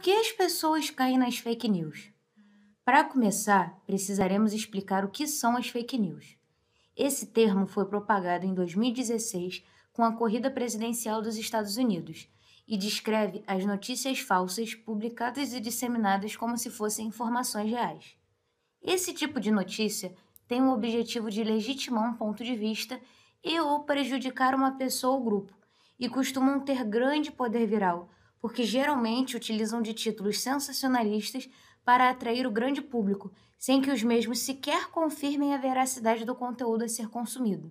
Por que as pessoas caem nas fake news? Para começar, precisaremos explicar o que são as fake news. Esse termo foi propagado em 2016 com a corrida presidencial dos Estados Unidos e descreve as notícias falsas publicadas e disseminadas como se fossem informações reais. Esse tipo de notícia tem o objetivo de legitimar um ponto de vista e ou prejudicar uma pessoa ou grupo, e costumam ter grande poder viral, porque geralmente utilizam de títulos sensacionalistas para atrair o grande público, sem que os mesmos sequer confirmem a veracidade do conteúdo a ser consumido.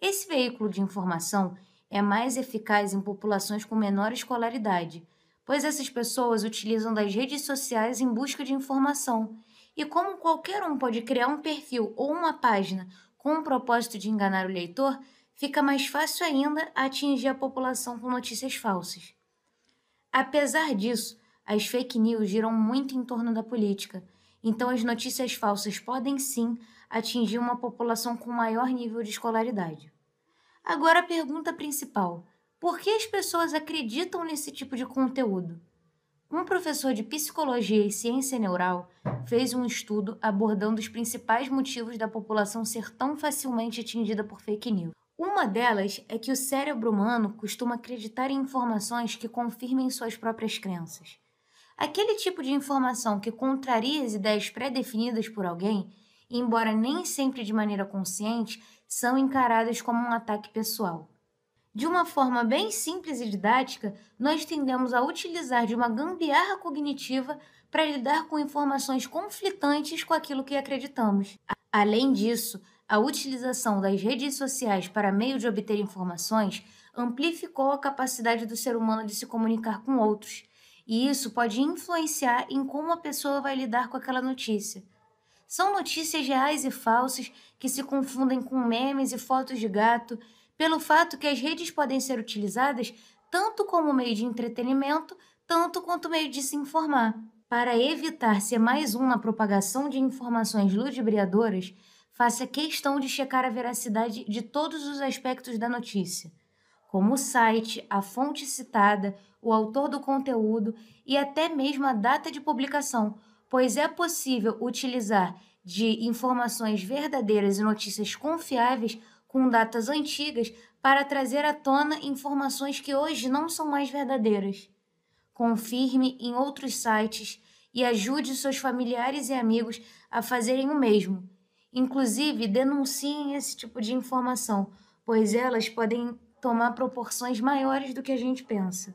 Esse veículo de informação é mais eficaz em populações com menor escolaridade, pois essas pessoas utilizam das redes sociais em busca de informação. E como qualquer um pode criar um perfil ou uma página com o propósito de enganar o leitor, fica mais fácil ainda atingir a população com notícias falsas. Apesar disso, as fake news giram muito em torno da política, então as notícias falsas podem sim atingir uma população com maior nível de escolaridade. Agora a pergunta principal: por que as pessoas acreditam nesse tipo de conteúdo? Um professor de psicologia e ciência neural fez um estudo abordando os principais motivos da população ser tão facilmente atingida por fake news. Uma delas é que o cérebro humano costuma acreditar em informações que confirmem suas próprias crenças. Aquele tipo de informação que contraria as ideias pré-definidas por alguém, embora nem sempre de maneira consciente, são encaradas como um ataque pessoal. De uma forma bem simples e didática, nós tendemos a utilizar de uma gambiarra cognitiva para lidar com informações conflitantes com aquilo que acreditamos. Além disso, a utilização das redes sociais para meio de obter informações amplificou a capacidade do ser humano de se comunicar com outros, e isso pode influenciar em como a pessoa vai lidar com aquela notícia. São notícias reais e falsas que se confundem com memes e fotos de gato, pelo fato que as redes podem ser utilizadas tanto como meio de entretenimento, tanto quanto meio de se informar. Para evitar ser mais um na propagação de informações ludibriadoras, faça questão de checar a veracidade de todos os aspectos da notícia, como o site, a fonte citada, o autor do conteúdo e até mesmo a data de publicação, pois é possível utilizar de informações verdadeiras e notícias confiáveis com datas antigas para trazer à tona informações que hoje não são mais verdadeiras. Confirme em outros sites e ajude seus familiares e amigos a fazerem o mesmo Inclusive, denunciem esse tipo de informação, pois elas podem tomar proporções maiores do que a gente pensa.